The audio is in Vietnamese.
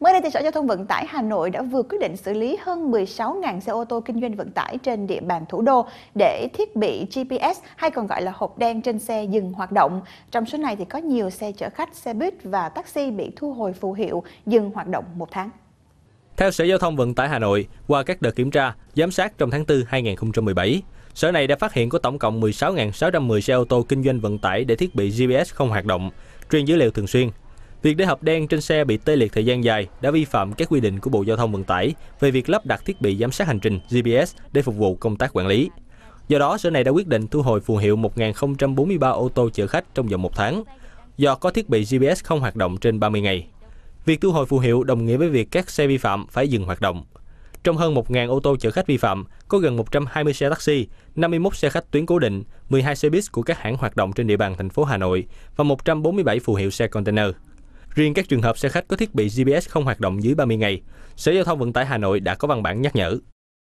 Mới đây, thì Sở Giao thông Vận tải Hà Nội đã vừa quyết định xử lý hơn 16.000 xe ô tô kinh doanh vận tải trên địa bàn thủ đô để thiết bị GPS hay còn gọi là hộp đen trên xe dừng hoạt động. Trong số này thì có nhiều xe chở khách, xe buýt và taxi bị thu hồi phù hiệu dừng hoạt động một tháng. Theo Sở Giao thông Vận tải Hà Nội, qua các đợt kiểm tra, giám sát trong tháng 4 2017, Sở này đã phát hiện có tổng cộng 16.610 xe ô tô kinh doanh vận tải để thiết bị GPS không hoạt động, truyền dữ liệu thường xuyên, Việc để hộp đen trên xe bị tê liệt thời gian dài đã vi phạm các quy định của Bộ Giao thông Vận tải về việc lắp đặt thiết bị giám sát hành trình GPS để phục vụ công tác quản lý. Do đó, sở này đã quyết định thu hồi phù hiệu 1043 ô tô chở khách trong vòng một tháng, do có thiết bị GPS không hoạt động trên 30 ngày. Việc thu hồi phù hiệu đồng nghĩa với việc các xe vi phạm phải dừng hoạt động. Trong hơn 1.000 ô tô chở khách vi phạm, có gần 120 xe taxi, 51 xe khách tuyến cố định, 12 xe buýt của các hãng hoạt động trên địa bàn thành phố Hà Nội và 147 phù hiệu xe container. Riêng các trường hợp xe khách có thiết bị GPS không hoạt động dưới 30 ngày, Sở Giao thông Vận tải Hà Nội đã có văn bản nhắc nhở.